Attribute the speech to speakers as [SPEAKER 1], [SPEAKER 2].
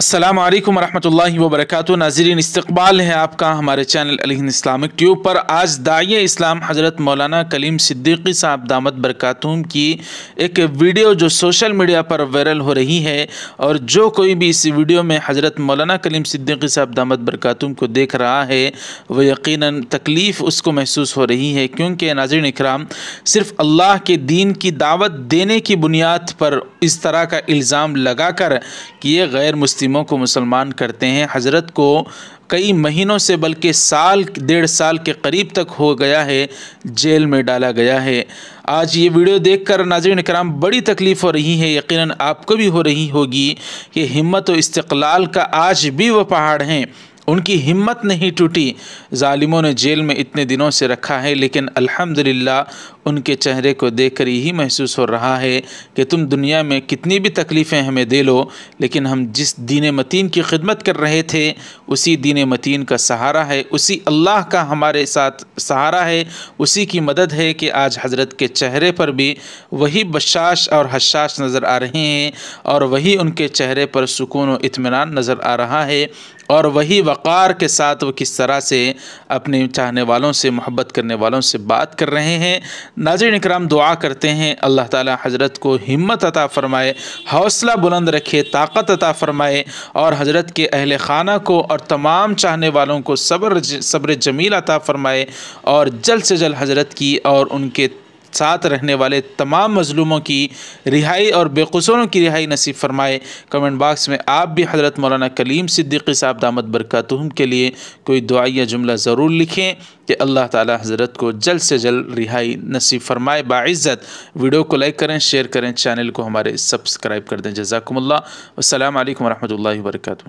[SPEAKER 1] असलम वरहमल वबरक नाजरीन इस्तबाल है आपका हमारे चैनल अली इस्लामिक ट्यूब पर आज दाई इस्लाम हज़रत मौलाना कलीम सिद्दीकी साहब दामद बरकातूम की एक वीडियो जो सोशल मीडिया पर वायरल हो रही है और जो कोई भी इस वीडियो में हज़रत मौलाना कलीम सिद्दीकी साहब दामद बरकातूम को देख रहा है वह यकीन तकलीफ़ उसको महसूस हो रही है क्योंकि नाजरन इकराम सिर्फ़ अल्लाह के दीन की दावत देने की बुनियाद पर इस तरह का इल्ज़ाम लगा कर कि ये गैर मुस्लिम मुस्लिमों को मुसलमान करते हैं हज़रत को कई महीनों से बल्कि साल डेढ़ साल के करीब तक हो गया है जेल में डाला गया है आज ये वीडियो देखकर नाजरन कराम बड़ी तकलीफ़ हो रही है यकीनन आपको भी हो रही होगी कि हिम्मत व इस्तलाल का आज भी वह पहाड़ हैं उनकी हिम्मत नहीं टूटी ालिमों ने जेल में इतने दिनों से रखा है लेकिन अल्हम्दुलिल्लाह उनके चेहरे को देखकर यही महसूस हो रहा है कि तुम दुनिया में कितनी भी तकलीफ़ें हमें दे लो लेकिन हम जिस दीन मतीन की खिदमत कर रहे थे उसी दीन मतीन का सहारा है उसी अल्लाह का हमारे साथ सहारा है उसी की मदद है कि आज हज़रत के चेहरे पर भी वही बशाश और हशाश नज़र आ रहे हैं और वही उनके चेहरे पर सुकून व इतमान नज़र आ रहा है और वही वक़ वक़ार के साथ वो किस तरह से अपने चाहने वालों से मोहब्बत करने वालों से बात कर रहे हैं नाजिर इकराम दुआ करते हैं अल्लाह ताला हज़रत को हिम्मत अता फ़रमाए हौसला बुलंद रखे ताकत अता फ़रमाए और हज़रत के अहल खाना को और तमाम चाहने वालों को सब्र सब्र जमील अता फ़रमाए और जल्द से जल्द हज़रत की और उनके साथ रहने वाले तमाम मजलूमों की रिहाई और बेकसूरों की रिहाई नसीब फरमाए कमेंट बॉक्स में आप भी हज़रत मौलाना कलीम सिद्दीकी साहब दामद बरकतहम के लिए कोई दुआया जुमला ज़रूर लिखें कि अल्लाह ताला हज़रत को जल्द से जल्द रिहाई नसीब फरमाए बाज़त वीडियो को लाइक करें शेयर करें चैनल को हमारे सब्सक्राइब कर दें जजाकम्ला अल्लाम वरहमल